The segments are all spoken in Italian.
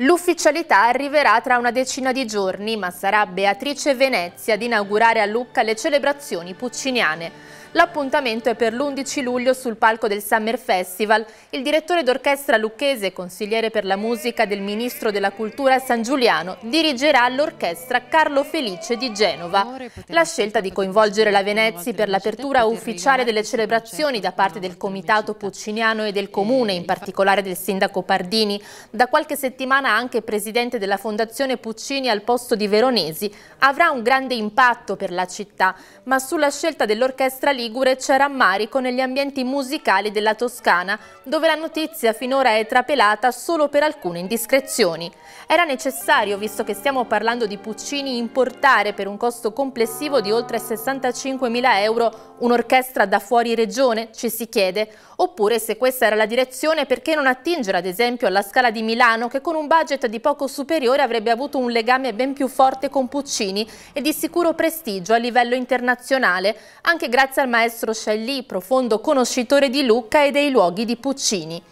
L'ufficialità arriverà tra una decina di giorni, ma sarà Beatrice Venezia ad inaugurare a Lucca le celebrazioni pucciniane. L'appuntamento è per l'11 luglio sul palco del Summer Festival. Il direttore d'orchestra lucchese, consigliere per la musica del Ministro della Cultura San Giuliano, dirigerà l'orchestra Carlo Felice di Genova. La scelta di coinvolgere la Venezia per l'apertura ufficiale delle celebrazioni certo da parte del Comitato Pucciniano e del Comune, in particolare del Sindaco Pardini, da qualche settimana anche presidente della Fondazione Puccini al posto di Veronesi, avrà un grande impatto per la città, ma sulla scelta dell'orchestra lì ligure c'è rammarico negli ambienti musicali della Toscana, dove la notizia finora è trapelata solo per alcune indiscrezioni. Era necessario, visto che stiamo parlando di Puccini, importare per un costo complessivo di oltre 65.000 euro un'orchestra da fuori regione, ci si chiede? Oppure, se questa era la direzione, perché non attingere ad esempio alla Scala di Milano, che con un budget di poco superiore avrebbe avuto un legame ben più forte con Puccini e di sicuro prestigio a livello internazionale, anche grazie al maestro Shelley, profondo conoscitore di Lucca e dei luoghi di Puccini.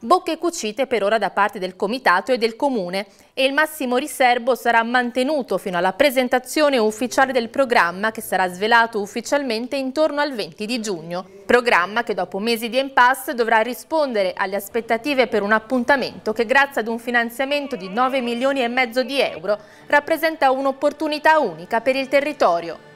Bocche cucite per ora da parte del Comitato e del Comune e il massimo riservo sarà mantenuto fino alla presentazione ufficiale del programma che sarà svelato ufficialmente intorno al 20 di giugno. Programma che dopo mesi di impasse dovrà rispondere alle aspettative per un appuntamento che grazie ad un finanziamento di 9 milioni e mezzo di euro rappresenta un'opportunità unica per il territorio.